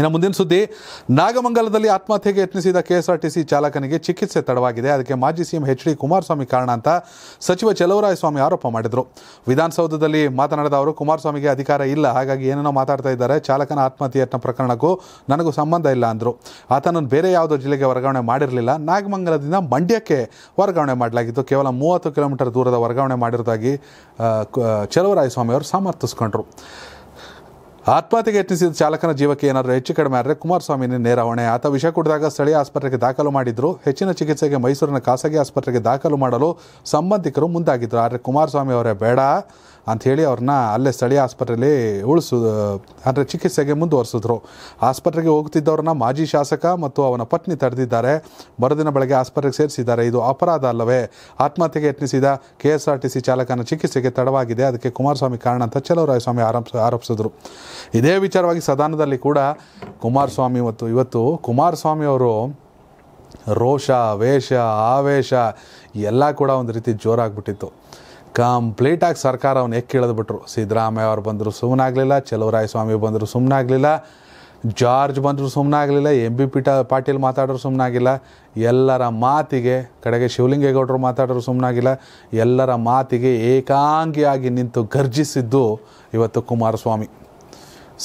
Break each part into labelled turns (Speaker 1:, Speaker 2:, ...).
Speaker 1: ಇನ್ನು ಮುಂದಿನ ಸುದ್ದಿ ನಾಗಮಂಗಲದಲ್ಲಿ ಆತ್ಮಹತ್ಯೆಗೆ ಯತ್ನಿಸಿದ ಕೆಎಸ್ಆರ್ಟಿಸಿ ಚಾಲಕನಿಗೆ ಚಿಕಿತ್ಸೆ ತಡವಾಗಿದೆ ಅದಕ್ಕೆ ಮಾಜಿ ಸಿಎಂ ಎಚ್ ಡಿ ಕುಮಾರಸ್ವಾಮಿ ಕಾರಣ ಅಂತ ಸಚಿವ ಸ್ವಾಮಿ ಆರೋಪ ಮಾಡಿದರು ವಿಧಾನಸೌಧದಲ್ಲಿ ಮಾತನಾಡಿದ ಅವರು ಕುಮಾರಸ್ವಾಮಿಗೆ ಅಧಿಕಾರ ಇಲ್ಲ ಹಾಗಾಗಿ ಏನೇನೋ ಮಾತಾಡ್ತಾ ಇದ್ದಾರೆ ಚಾಲಕನ ಆತ್ಮಹತ್ಯೆ ಯತ್ನ ಪ್ರಕರಣಕ್ಕೂ ನನಗೂ ಸಂಬಂಧ ಇಲ್ಲ ಅಂದರು ಆತನನ್ನು ಬೇರೆ ಯಾವುದೋ ಜಿಲ್ಲೆಗೆ ವರ್ಗಾವಣೆ ಮಾಡಿರಲಿಲ್ಲ ನಾಗಮಂಗಲದಿಂದ ಮಂಡ್ಯಕ್ಕೆ ವರ್ಗಾವಣೆ ಮಾಡಲಾಗಿತ್ತು ಕೇವಲ ಮೂವತ್ತು ಕಿಲೋಮೀಟರ್ ದೂರದ ವರ್ಗಾವಣೆ ಮಾಡಿರೋದಾಗಿ ಚೆಲುವರಾಯಸ್ವಾಮಿ ಅವರು ಸಮರ್ಥಿಸ್ಕೊಂಡ್ರು ಆತ್ಮಹತ್ಯೆಗೆ ಯತ್ನಿಸಿದ ಚಾಲಕನ ಜೀವಕ್ಕೆ ಏನಾದರೂ ಹೆಚ್ಚು ಕಡಿಮೆ ಆದರೆ ಕುಮಾರಸ್ವಾಮಿನೇ ನೇರ ಹೊಣೆ ಆತ ವಿಷ ಕುಡಿದಾಗ ಸ್ಥಳೀಯ ಆಸ್ಪತ್ರೆಗೆ ದಾಖಲು ಮಾಡಿದ್ರು ಹೆಚ್ಚಿನ ಚಿಕಿತ್ಸೆಗೆ ಮೈಸೂರಿನ ಖಾಸಗಿ ಆಸ್ಪತ್ರೆಗೆ ದಾಖಲು ಮಾಡಲು ಸಂಬಂಧಿಕರು ಮುಂದಾಗಿದ್ದರು ಆದರೆ ಕುಮಾರಸ್ವಾಮಿ ಅವರೇ ಬೇಡ ಹೇಳಿ ಅವ್ರನ್ನ ಅಲ್ಲೇ ಸ್ಥಳೀಯ ಆಸ್ಪತ್ರೆಯಲ್ಲಿ ಉಳಿಸು ಅಂದರೆ ಚಿಕಿತ್ಸೆಗೆ ಮುಂದುವರಿಸಿದ್ರು ಆಸ್ಪತ್ರೆಗೆ ಹೋಗ್ತಿದ್ದವ್ರನ್ನ ಮಾಜಿ ಶಾಸಕ ಮತ್ತು ಅವನ ಪತ್ನಿ ತಡೆದಿದ್ದಾರೆ ಮರುದಿನ ಬೆಳಗ್ಗೆ ಆಸ್ಪತ್ರೆಗೆ ಸೇರಿಸಿದ್ದಾರೆ ಇದು ಅಪರಾಧ ಅಲ್ಲವೇ ಆತ್ಮಹತ್ಯೆಗೆ ಯತ್ನಿಸಿದ K S R T C ಚಾಲಕನ ಚಿಕಿತ್ಸೆಗೆ ತಡವಾಗಿದೆ ಅದಕ್ಕೆ ಕುಮಾರಸ್ವಾಮಿ ಕಾರಣ ಅಂತ ರಾಯಸ್ವಾಮಿ ಆರಂಭ ಆರೋಪಿಸಿದರು ಇದೇ ವಿಚಾರವಾಗಿ ಸದನದಲ್ಲಿ ಕೂಡ ಕುಮಾರಸ್ವಾಮಿ ಮತ್ತು ಇವತ್ತು ಕುಮಾರಸ್ವಾಮಿ ಅವರು ರೋಷ ವೇಷ ಆವೇಶ ಎಲ್ಲ ಕೂಡ ಒಂದು ರೀತಿ ಜೋರಾಗ್ಬಿಟ್ಟಿತ್ತು ಕಂಪ್ಲೀಟಾಗಿ ಸರ್ಕಾರ ಅವ್ನು ಎಕ್ಕಿಳಿದ್ಬಿಟ್ರು ಇಳಿದ್ಬಿಟ್ರು ಸಿದ್ದರಾಮಯ್ಯ ಅವ್ರು ಬಂದರು ಸುಮ್ಮನಾಗಲಿಲ್ಲ ಚಲುವರಾಯಸ್ವಾಮಿ ಬಂದರು ಸುಮ್ಮನಾಗಲಿಲ್ಲ ಜಾರ್ಜ್ ಬಂದರೂ ಸುಮ್ಮನಾಗಲಿಲ್ಲ ಎಂ ಬಿ ಪಿ ಪಾಟೀಲ್ ಮಾತಾಡೋರು ಸುಮ್ಮನಾಗಿಲ್ಲ ಎಲ್ಲರ ಮಾತಿಗೆ ಕಡೆಗೆ ಶಿವಲಿಂಗೇಗೌಡರು ಮಾತಾಡೋರು ಸುಮ್ಮನಾಗಿಲ್ಲ ಎಲ್ಲರ ಮಾತಿಗೆ ಏಕಾಂಗಿಯಾಗಿ ನಿಂತು ಗರ್ಜಿಸಿದ್ದು ಇವತ್ತು ಕುಮಾರಸ್ವಾಮಿ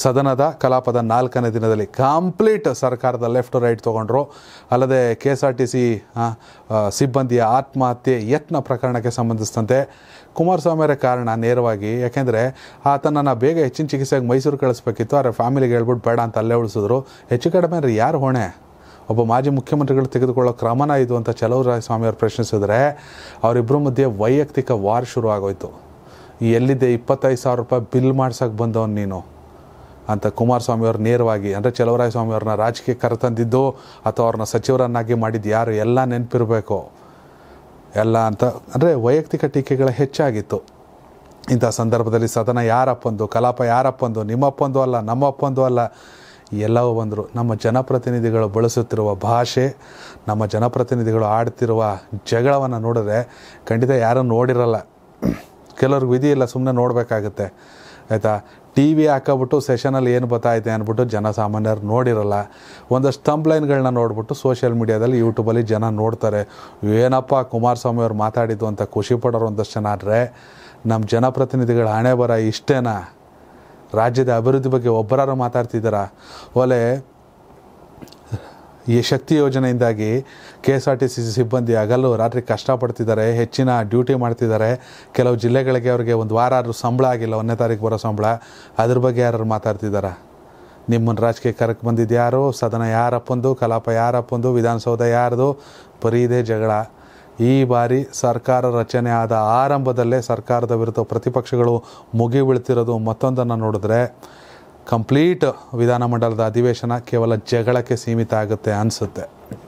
Speaker 1: ಸದನದ ಕಲಾಪದ ನಾಲ್ಕನೇ ದಿನದಲ್ಲಿ ಕಂಪ್ಲೀಟ್ ಸರ್ಕಾರದ ಲೆಫ್ಟ್ ರೈಟ್ ತಗೊಂಡ್ರು ಅಲ್ಲದೆ K S R T C ಸಿಬ್ಬಂದಿಯ ಆತ್ಮಹತ್ಯೆ ಯತ್ನ ಪ್ರಕರಣಕ್ಕೆ ಸಂಬಂಧಿಸಿದಂತೆ ಕುಮಾರಸ್ವಾಮಿ ಕಾರಣ ನೇರವಾಗಿ ಯಾಕೆಂದರೆ ಆತನನ್ನು ಬೇಗ ಹೆಚ್ಚಿನ ಚಿಕಿತ್ಸೆಗೆ ಮೈಸೂರು ಕಳಿಸ್ಬೇಕಿತ್ತು ಅವರ ಫ್ಯಾಮಿಲಿಗೆ ಹೇಳ್ಬಿಟ್ಟು ಬೇಡ ಅಂತ ಅಲ್ಲೇ ಉಳಿಸಿದ್ರು ಹೆಚ್ಚು ಕಡಿಮೆ ಅಂದರೆ ಯಾರು ಹೊಣೆ ಒಬ್ಬ ಮಾಜಿ ಮುಖ್ಯಮಂತ್ರಿಗಳು ತೆಗೆದುಕೊಳ್ಳೋ ಕ್ರಮನ ಇದು ಅಂತ ಚಲವರಾಯ ಸ್ವಾಮಿಯವರು ಪ್ರಶ್ನಿಸಿದ್ರೆ ಅವರಿಬ್ಬರ ಮಧ್ಯೆ ವೈಯಕ್ತಿಕ ವಾರ್ ಶುರು ಆಗೋಯ್ತು ಎಲ್ಲಿದೆ ಇಪ್ಪತ್ತೈದು ಸಾವಿರ ರೂಪಾಯಿ ಬಿಲ್ ಮಾಡ್ಸೋಕೆ ಬಂದವನು ನೀನು ಅಂತ ಕುಮಾರಸ್ವಾಮಿಯವ್ರು ನೇರವಾಗಿ ಅಂದರೆ ಚಲವರಾಯ ಸ್ವಾಮಿಯವ್ರನ್ನ ರಾಜಕೀಯ ಕರೆತಂದಿದ್ದು ಅಥವಾ ಅವ್ರನ್ನ ಸಚಿವರನ್ನಾಗಿ ಮಾಡಿದ್ದು ಯಾರು ಎಲ್ಲ ನೆನಪಿರಬೇಕು ಎಲ್ಲ ಅಂತ ಅಂದರೆ ವೈಯಕ್ತಿಕ ಟೀಕೆಗಳು ಹೆಚ್ಚಾಗಿತ್ತು ಇಂಥ ಸಂದರ್ಭದಲ್ಲಿ ಸದನ ಯಾರಪ್ಪಂದು ಕಲಾಪ ಯಾರಪ್ಪಂದು ನಿಮ್ಮಪ್ಪಂದು ಅಲ್ಲ ನಮ್ಮಪ್ಪಂದು ಅಲ್ಲ ಎಲ್ಲವೂ ಬಂದರು ನಮ್ಮ ಜನಪ್ರತಿನಿಧಿಗಳು ಬಳಸುತ್ತಿರುವ ಭಾಷೆ ನಮ್ಮ ಜನಪ್ರತಿನಿಧಿಗಳು ಆಡ್ತಿರುವ ಜಗಳವನ್ನು ನೋಡಿದ್ರೆ ಖಂಡಿತ ಯಾರೂ ನೋಡಿರಲ್ಲ ಕೆಲವ್ರಿಗೆ ವಿಧಿ ಇಲ್ಲ ಸುಮ್ಮನೆ ನೋಡಬೇಕಾಗತ್ತೆ ಆಯಿತಾ ಟಿ ವಿ ಹಾಕೋಬಿಟ್ಟು ಸೆಷನಲ್ಲಿ ಏನು ಬತ್ತಾಯಿದೆ ಅಂದ್ಬಿಟ್ಟು ಸಾಮಾನ್ಯರು ನೋಡಿರಲ್ಲ ಒಂದಷ್ಟು ತಂಪ್ಲೈನ್ಗಳನ್ನ ನೋಡ್ಬಿಟ್ಟು ಸೋಷಿಯಲ್ ಮೀಡಿಯಾದಲ್ಲಿ ಯೂಟ್ಯೂಬಲ್ಲಿ ಜನ ನೋಡ್ತಾರೆ ಏನಪ್ಪ ಕುಮಾರಸ್ವಾಮಿ ಅವ್ರು ಮಾತಾಡಿದ್ದು ಅಂತ ಖುಷಿ ಪಡೋರು ಒಂದಷ್ಟು ಜನ ಆದರೆ ನಮ್ಮ ಜನಪ್ರತಿನಿಧಿಗಳ ಹಣೆ ಬರ ಇಷ್ಟೇನಾ ರಾಜ್ಯದ ಅಭಿವೃದ್ಧಿ ಬಗ್ಗೆ ಒಬ್ಬರಾರು ಮಾತಾಡ್ತಿದ್ದಾರಾ ಒಲೆ ಈ ಶಕ್ತಿ ಯೋಜನೆಯಿಂದಾಗಿ K S R T C ಸಿಬ್ಬಂದಿ ಹಗಲು ರಾತ್ರಿ ಕಷ್ಟಪಡ್ತಿದ್ದಾರೆ ಹೆಚ್ಚಿನ ಡ್ಯೂಟಿ ಮಾಡ್ತಿದ್ದಾರೆ ಕೆಲವು ಜಿಲ್ಲೆಗಳಿಗೆ ಅವರಿಗೆ ಒಂದು ವಾರ ಆದರೂ ಸಂಬಳ ಆಗಿಲ್ಲ ಒಂದನೇ ತಾರೀಕು ಬರೋ ಸಂಬಳ ಅದ್ರ ಬಗ್ಗೆ ಯಾರು ಮಾತಾಡ್ತಿದ್ದಾರೆ ನಿಮ್ಮನ್ನು ರಾಜಕೀಯ ಕರೆಕ್ ಬಂದಿದ್ದು ಯಾರು ಸದನ ಯಾರಪ್ಪಂದು ಕಲಾಪ ಯಾರಪ್ಪಂದು ವಿಧಾನಸೌಧ ಯಾರ್ದು ಬರೀ ಇದೇ ಜಗಳ ಈ ಬಾರಿ ಸರ್ಕಾರ ರಚನೆ ಆದ ಆರಂಭದಲ್ಲೇ ಸರ್ಕಾರದ ವಿರುದ್ಧ ಪ್ರತಿಪಕ್ಷಗಳು ಮುಗಿ ಬೀಳ್ತಿರೋದು ಮತ್ತೊಂದನ್ನು ನೋಡಿದ್ರೆ ಕಂಪ್ಲೀಟ್ ವಿಧಾನಮಂಡಲದ ಅಧಿವೇಶನ ಕೇವಲ ಜಗಳಕ್ಕೆ ಸೀಮಿತ ಆಗುತ್ತೆ ಅನಿಸುತ್ತೆ